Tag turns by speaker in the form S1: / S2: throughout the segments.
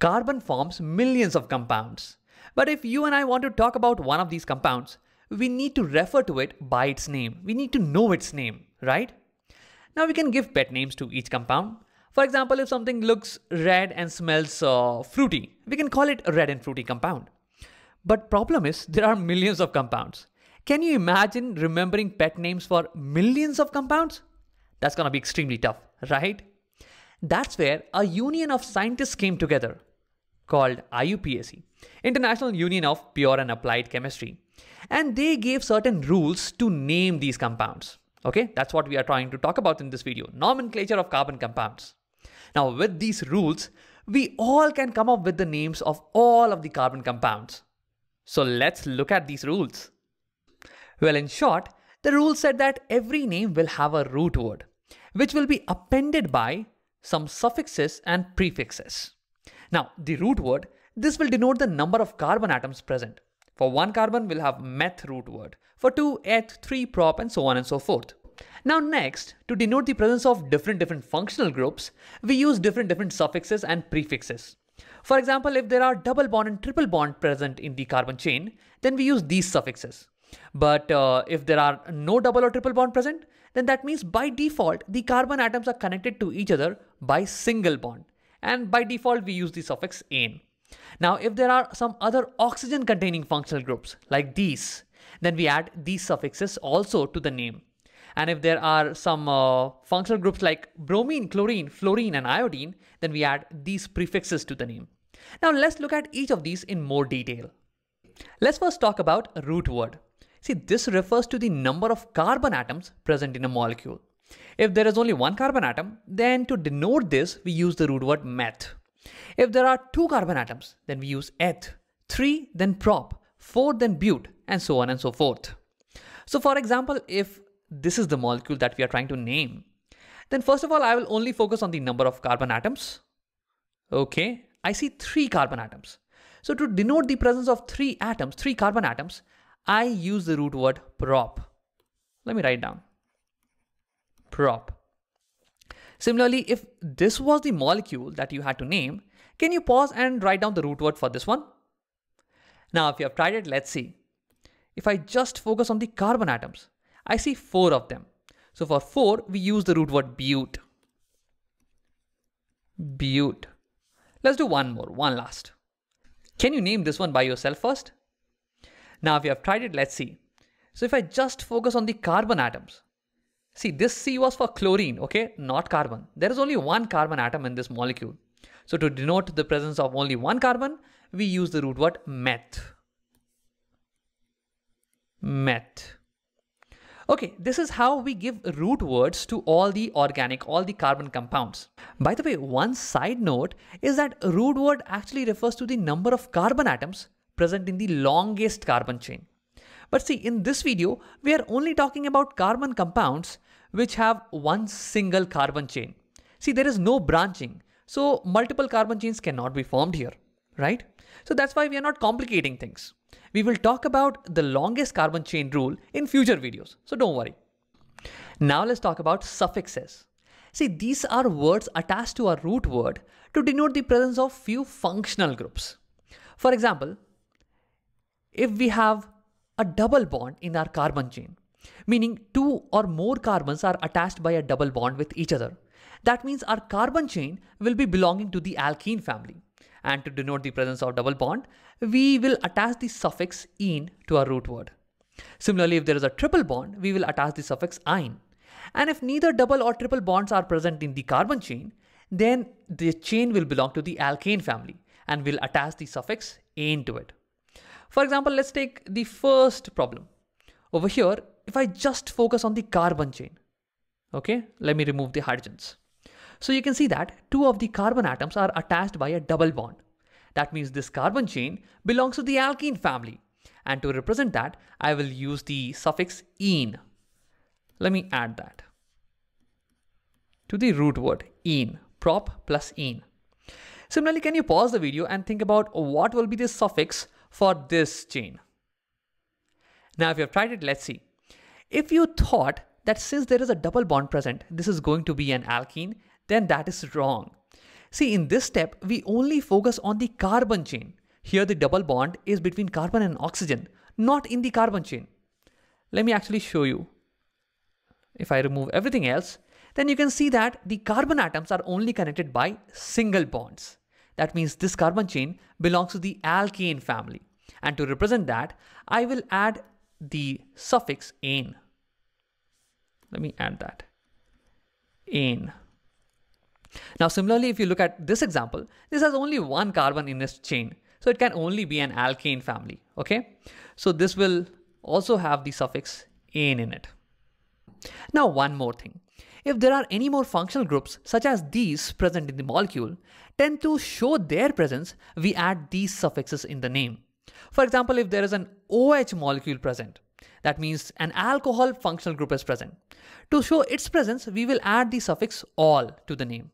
S1: Carbon forms millions of compounds. But if you and I want to talk about one of these compounds, we need to refer to it by its name. We need to know its name, right? Now we can give pet names to each compound. For example, if something looks red and smells uh, fruity, we can call it a red and fruity compound. But problem is there are millions of compounds. Can you imagine remembering pet names for millions of compounds? That's gonna be extremely tough, right? That's where a union of scientists came together called IUPAC, International Union of Pure and Applied Chemistry. And they gave certain rules to name these compounds. Okay, that's what we are trying to talk about in this video nomenclature of carbon compounds. Now, with these rules, we all can come up with the names of all of the carbon compounds. So let's look at these rules. Well, in short, the rule said that every name will have a root word, which will be appended by some suffixes and prefixes. Now, the root word, this will denote the number of carbon atoms present. For one carbon, we'll have meth root word. For two, eth, three, prop, and so on and so forth. Now next, to denote the presence of different different functional groups, we use different different suffixes and prefixes. For example, if there are double bond and triple bond present in the carbon chain, then we use these suffixes. But uh, if there are no double or triple bond present, then that means by default, the carbon atoms are connected to each other by single bond and by default we use the suffix "-ane". Now if there are some other oxygen containing functional groups like these, then we add these suffixes also to the name. And if there are some uh, functional groups like bromine, chlorine, fluorine and iodine, then we add these prefixes to the name. Now let's look at each of these in more detail. Let's first talk about root word. See, this refers to the number of carbon atoms present in a molecule. If there is only one carbon atom, then to denote this, we use the root word meth. If there are two carbon atoms, then we use eth, three then prop, four then bute, and so on and so forth. So for example, if this is the molecule that we are trying to name, then first of all, I will only focus on the number of carbon atoms. Okay, I see three carbon atoms. So to denote the presence of three atoms, three carbon atoms, I use the root word prop. Let me write down. Similarly, if this was the molecule that you had to name, can you pause and write down the root word for this one? Now, if you have tried it, let's see. If I just focus on the carbon atoms, I see four of them. So for four, we use the root word bute. Bute. Let's do one more, one last. Can you name this one by yourself first? Now, if you have tried it, let's see. So if I just focus on the carbon atoms, See, this C was for chlorine, okay, not carbon. There is only one carbon atom in this molecule. So to denote the presence of only one carbon, we use the root word meth. Meth. Okay, this is how we give root words to all the organic, all the carbon compounds. By the way, one side note is that root word actually refers to the number of carbon atoms present in the longest carbon chain. But see, in this video, we are only talking about carbon compounds which have one single carbon chain. See, there is no branching. So multiple carbon chains cannot be formed here, right? So that's why we are not complicating things. We will talk about the longest carbon chain rule in future videos. So don't worry. Now let's talk about suffixes. See, these are words attached to our root word to denote the presence of few functional groups. For example, if we have a double bond in our carbon chain, meaning two or more carbons are attached by a double bond with each other. That means our carbon chain will be belonging to the alkene family. And to denote the presence of double bond, we will attach the suffix "-ene" to our root word. Similarly, if there is a triple bond, we will attach the suffix "-ine". And if neither double or triple bonds are present in the carbon chain, then the chain will belong to the alkane family and will attach the suffix "-ane" to it. For example, let's take the first problem. Over here, if I just focus on the carbon chain, okay, let me remove the hydrogens. So you can see that two of the carbon atoms are attached by a double bond. That means this carbon chain belongs to the alkene family. And to represent that, I will use the suffix "-ene". Let me add that to the root word "-ene", prop plus "-ene". Similarly, can you pause the video and think about what will be the suffix for this chain? Now, if you've tried it, let's see. If you thought that since there is a double bond present, this is going to be an alkene, then that is wrong. See, in this step, we only focus on the carbon chain. Here, the double bond is between carbon and oxygen, not in the carbon chain. Let me actually show you. If I remove everything else, then you can see that the carbon atoms are only connected by single bonds. That means this carbon chain belongs to the alkane family. And to represent that, I will add the suffix ane. Let me add that. Ane. Now, similarly, if you look at this example, this has only one carbon in this chain. So it can only be an alkane family. Okay. So this will also have the suffix ane in it. Now, one more thing. If there are any more functional groups, such as these present in the molecule, tend to show their presence, we add these suffixes in the name. For example, if there is an OH molecule present, that means an alcohol functional group is present. To show its presence, we will add the suffix all to the name.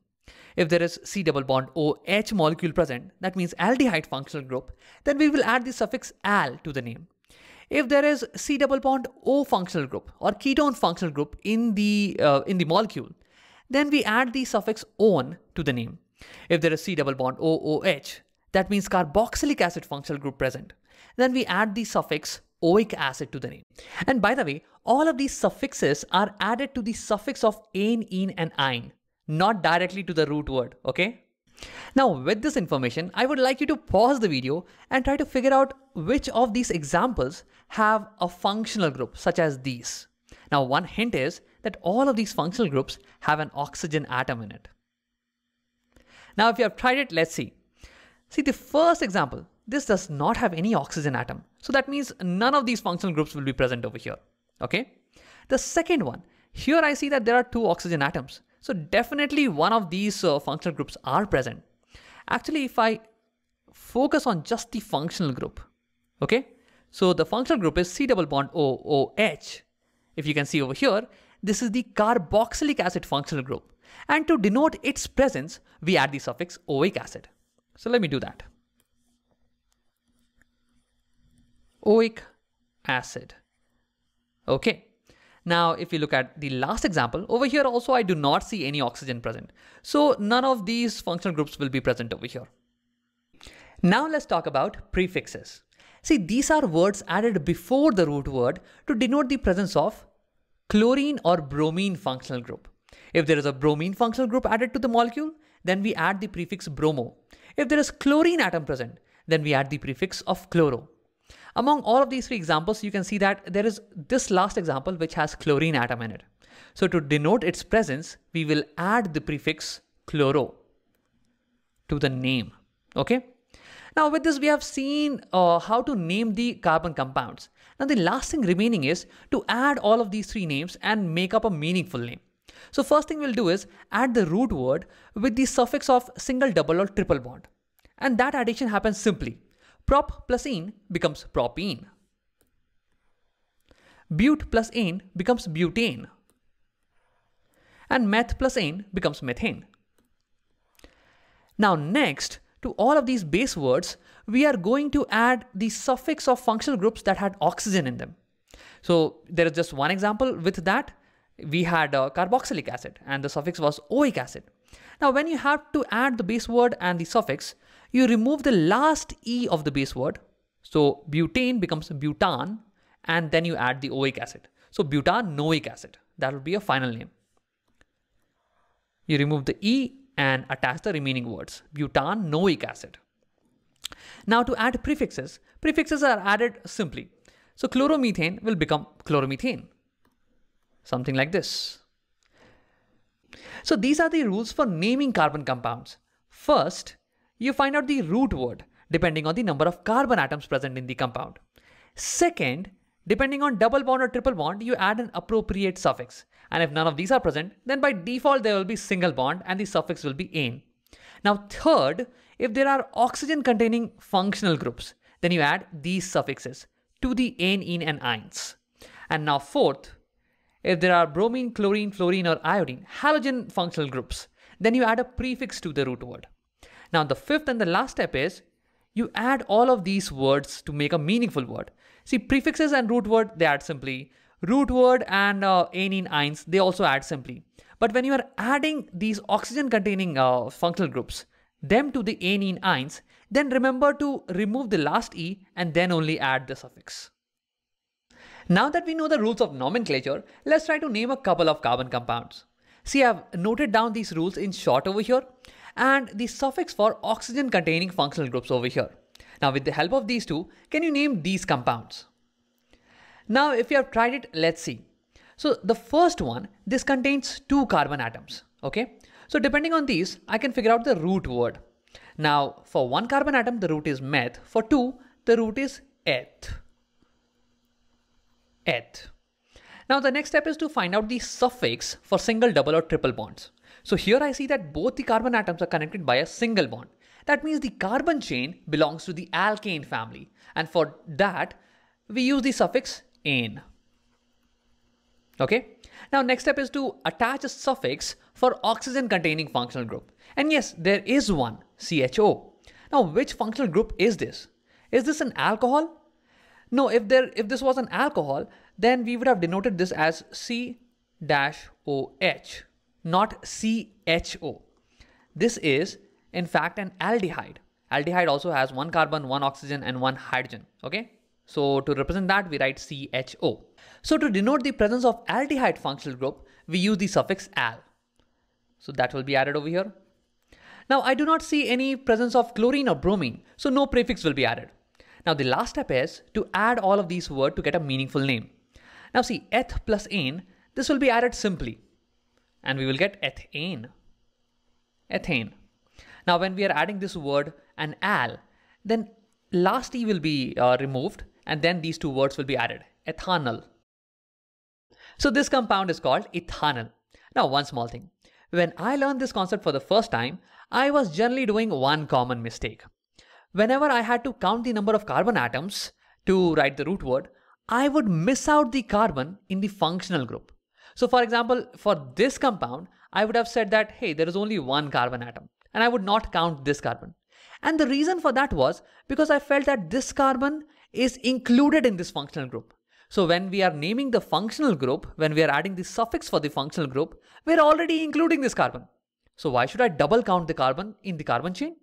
S1: If there is C double bond OH molecule present, that means aldehyde functional group, then we will add the suffix al to the name if there is C double bond O functional group or ketone functional group in the, uh, in the molecule, then we add the suffix on to the name. If there is C double bond OOH, that means carboxylic acid functional group present. Then we add the suffix oic acid to the name. And by the way, all of these suffixes are added to the suffix of ane, in and ine, not directly to the root word, okay? Now with this information, I would like you to pause the video and try to figure out which of these examples have a functional group such as these. Now one hint is that all of these functional groups have an oxygen atom in it. Now if you have tried it, let's see. See the first example, this does not have any oxygen atom. So that means none of these functional groups will be present over here. Okay. The second one, here I see that there are two oxygen atoms. So definitely one of these uh, functional groups are present. Actually, if I focus on just the functional group, okay, so the functional group is C double bond OOH. If you can see over here, this is the carboxylic acid functional group. And to denote its presence, we add the suffix oic acid. So let me do that. Oic acid. Okay. Now, if you look at the last example, over here also I do not see any oxygen present. So none of these functional groups will be present over here. Now let's talk about prefixes. See, these are words added before the root word to denote the presence of chlorine or bromine functional group. If there is a bromine functional group added to the molecule, then we add the prefix bromo. If there is chlorine atom present, then we add the prefix of chloro. Among all of these three examples, you can see that there is this last example which has chlorine atom in it. So to denote its presence, we will add the prefix chloro to the name. Okay. Now with this we have seen uh, how to name the carbon compounds. Now the last thing remaining is to add all of these three names and make up a meaningful name. So first thing we'll do is add the root word with the suffix of single double or triple bond. And that addition happens simply. Prop plus ene becomes propene. Bute plus en becomes butane. And meth plus en becomes methane. Now next, to all of these base words, we are going to add the suffix of functional groups that had oxygen in them. So there is just one example with that. We had uh, carboxylic acid and the suffix was oic acid. Now when you have to add the base word and the suffix, you remove the last E of the base word. So butane becomes butan and then you add the oic acid. So butanoic acid, that would be a final name. You remove the E and attach the remaining words butanoic acid. Now to add prefixes, prefixes are added simply. So chloromethane will become chloromethane, something like this. So these are the rules for naming carbon compounds. First, you find out the root word depending on the number of carbon atoms present in the compound. Second, depending on double bond or triple bond, you add an appropriate suffix. And if none of these are present, then by default there will be single bond and the suffix will be ane. Now third, if there are oxygen containing functional groups, then you add these suffixes to the ane, ene and ines. And now fourth, if there are bromine, chlorine, fluorine or iodine, halogen functional groups, then you add a prefix to the root word. Now the fifth and the last step is you add all of these words to make a meaningful word. See prefixes and root word, they add simply root word and uh, anine ions, they also add simply. But when you are adding these oxygen containing uh, functional groups, them to the anine ions, then remember to remove the last E and then only add the suffix. Now that we know the rules of nomenclature, let's try to name a couple of carbon compounds. See, I've noted down these rules in short over here and the suffix for oxygen containing functional groups over here. Now with the help of these two, can you name these compounds? Now, if you have tried it, let's see. So the first one, this contains two carbon atoms, okay? So depending on these, I can figure out the root word. Now, for one carbon atom, the root is meth. For two, the root is eth. Eth. Now, the next step is to find out the suffix for single, double or triple bonds. So here I see that both the carbon atoms are connected by a single bond. That means the carbon chain belongs to the alkane family. And for that, we use the suffix in. Okay. Now next step is to attach a suffix for oxygen containing functional group. And yes, there is one, CHO. Now which functional group is this? Is this an alcohol? No, if there if this was an alcohol, then we would have denoted this as C-OH, not CHO. This is in fact an aldehyde. Aldehyde also has one carbon, one oxygen and one hydrogen, okay? So to represent that, we write CHO. So to denote the presence of aldehyde functional group, we use the suffix al. So that will be added over here. Now I do not see any presence of chlorine or bromine, so no prefix will be added. Now the last step is to add all of these words to get a meaningful name. Now see eth plus ane, this will be added simply and we will get ethane. Ethane. Now when we are adding this word and al, then last e will be uh, removed and then these two words will be added, ethanol. So this compound is called ethanol. Now one small thing. When I learned this concept for the first time, I was generally doing one common mistake. Whenever I had to count the number of carbon atoms to write the root word, I would miss out the carbon in the functional group. So for example, for this compound, I would have said that, hey, there is only one carbon atom and I would not count this carbon. And the reason for that was because I felt that this carbon is included in this functional group. So when we are naming the functional group, when we are adding the suffix for the functional group, we're already including this carbon. So why should I double count the carbon in the carbon chain?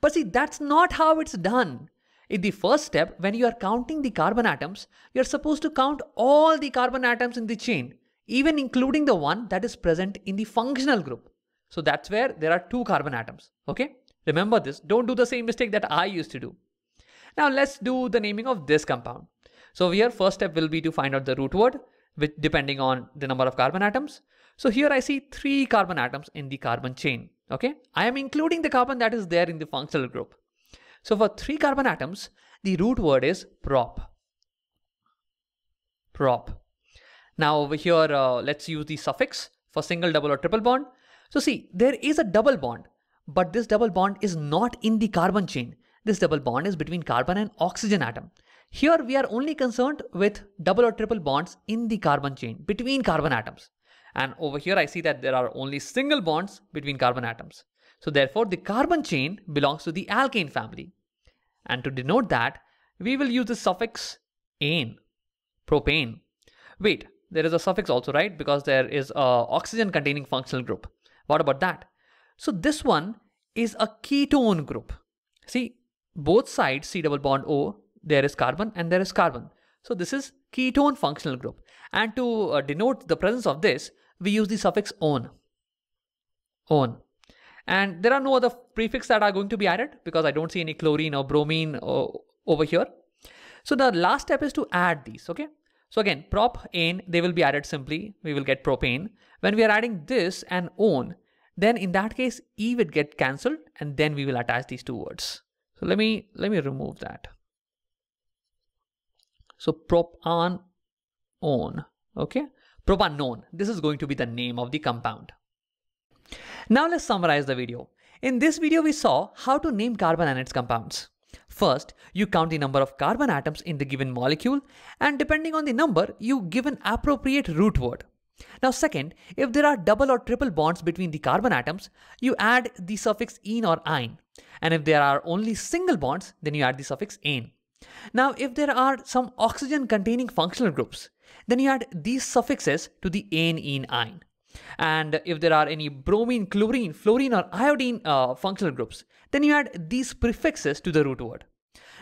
S1: But see, that's not how it's done. In the first step, when you are counting the carbon atoms, you're supposed to count all the carbon atoms in the chain, even including the one that is present in the functional group. So that's where there are two carbon atoms. Okay? Remember this. Don't do the same mistake that I used to do. Now let's do the naming of this compound. So here first step will be to find out the root word which depending on the number of carbon atoms. So here I see three carbon atoms in the carbon chain. Okay, I am including the carbon that is there in the functional group. So for three carbon atoms, the root word is prop. Prop. Now over here, uh, let's use the suffix for single, double or triple bond. So see, there is a double bond, but this double bond is not in the carbon chain. This double bond is between carbon and oxygen atom. Here we are only concerned with double or triple bonds in the carbon chain between carbon atoms. And over here I see that there are only single bonds between carbon atoms. So therefore the carbon chain belongs to the alkane family. And to denote that, we will use the suffix ane, propane. Wait, there is a suffix also, right? Because there is a oxygen containing functional group. What about that? So this one is a ketone group. See, both sides C double bond O, there is carbon and there is carbon. So this is ketone functional group. And to uh, denote the presence of this, we use the suffix on. On. And there are no other prefix that are going to be added because I don't see any chlorine or bromine uh, over here. So the last step is to add these, okay? So again, propene. they will be added simply. We will get propane. When we are adding this and on, then in that case, E would get cancelled and then we will attach these two words. So let me let me remove that. So prop on on okay propanone this is going to be the name of the compound now let's summarize the video in this video we saw how to name carbon and its compounds first you count the number of carbon atoms in the given molecule and depending on the number you give an appropriate root word now second, if there are double or triple bonds between the carbon atoms, you add the suffix "-ene or "-ine". And if there are only single bonds, then you add the suffix "-ane". Now if there are some oxygen containing functional groups, then you add these suffixes to the "-ane", "-ene", "-ine". And if there are any bromine, chlorine, fluorine or iodine uh, functional groups, then you add these prefixes to the root word.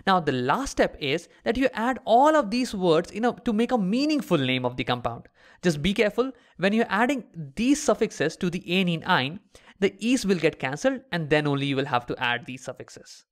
S1: Now the last step is that you add all of these words in a, to make a meaningful name of the compound. Just be careful when you're adding these suffixes to the anine ine, the es will get cancelled and then only you will have to add these suffixes.